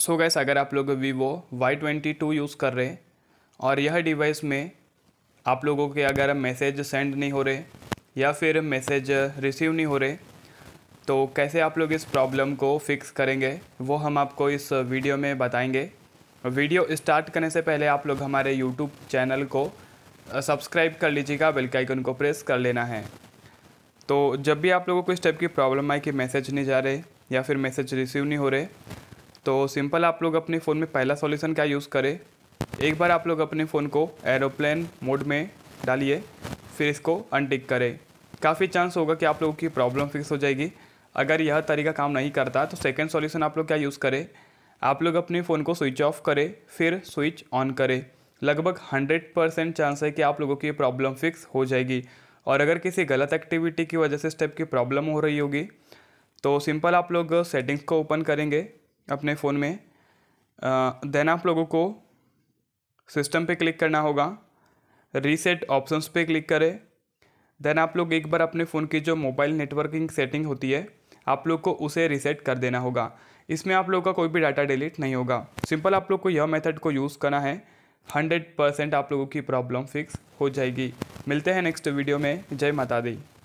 सो gas अगर आप लोग Vivo Y twenty two use कर रहे हैं और यह डिवाइस में आप लोगों के अगर मैसेज सेंड नहीं हो रहे या फिर मैसेज रिसीव नहीं हो रहे तो कैसे आप लोग इस प्रॉब्लम को फिक्स करेंगे वो हम आपको इस वीडियो में बताएंगे वीडियो स्टार्ट करने से पहले आप लोग हमारे यूट्यूब चैनल को सब्सक्राइब कर लीजिएगा बेल आइकन को प्रेस कर लेना है तो जब भी आप लोगों को इस टाइप की प्रॉब्लम आए कि मैसेज नहीं जा रहे या फिर मैसेज रिसीव नहीं हो रहे तो सिंपल आप लोग अपने फ़ोन में पहला सॉल्यूशन क्या यूज़ करें एक बार आप लोग अपने फ़ोन को एरोप्लेन मोड में डालिए फिर इसको अनटिक करें काफ़ी चांस होगा कि आप लोगों की प्रॉब्लम फिक्स हो जाएगी अगर यह तरीका काम नहीं करता तो सेकेंड सॉल्यूशन आप लोग क्या यूज़ करें आप लोग अपने फ़ोन को स्विच ऑफ करें फिर स्विच ऑन करें लगभग हंड्रेड परसेंट चांस है कि आप लोगों की प्रॉब्लम फिक्स हो जाएगी और अगर किसी गलत एक्टिविटी की वजह से स्टेप की प्रॉब्लम हो रही होगी तो सिंपल आप लोग सेटिंग्स को ओपन करेंगे अपने फ़ोन में देन आप लोगों को सिस्टम पे क्लिक करना होगा रीसेट ऑप्शंस पे क्लिक करें देन आप लोग एक बार अपने फ़ोन की जो मोबाइल नेटवर्किंग सेटिंग होती है आप लोग को उसे रीसेट कर देना होगा इसमें आप लोग का कोई भी डाटा डिलीट नहीं होगा सिंपल आप लोग को यह मेथड को यूज़ करना है हंड्रेड परसेंट आप लोगों की प्रॉब्लम फिक्स हो जाएगी मिलते हैं नेक्स्ट वीडियो में जय माता दी